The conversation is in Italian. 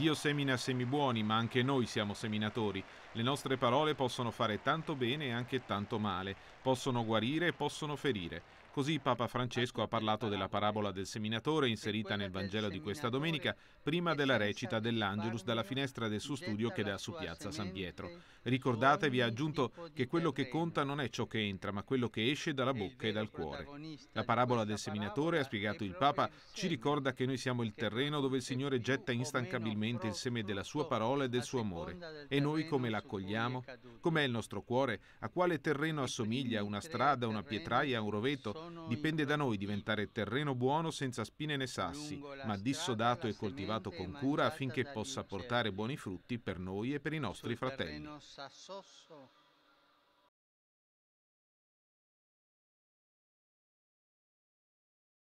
Dio semina semi buoni, ma anche noi siamo seminatori. Le nostre parole possono fare tanto bene e anche tanto male, possono guarire e possono ferire. Così Papa Francesco ha parlato della parabola del seminatore inserita nel Vangelo di questa domenica, prima della recita dell'Angelus dalla finestra del suo studio che dà su piazza San Pietro. Ricordatevi, ha aggiunto, che quello che conta non è ciò che entra, ma quello che esce dalla bocca e dal cuore. La parabola del seminatore, ha spiegato il Papa, ci ricorda che noi siamo il terreno dove il Signore getta instancabilmente continuamente il seme della sua parola e del suo amore. E noi come l'accogliamo? Com'è il nostro cuore? A quale terreno assomiglia? Una strada, una pietraia, un roveto? Dipende da noi diventare terreno buono senza spine né sassi, ma dissodato e coltivato con cura affinché possa portare buoni frutti per noi e per i nostri fratelli.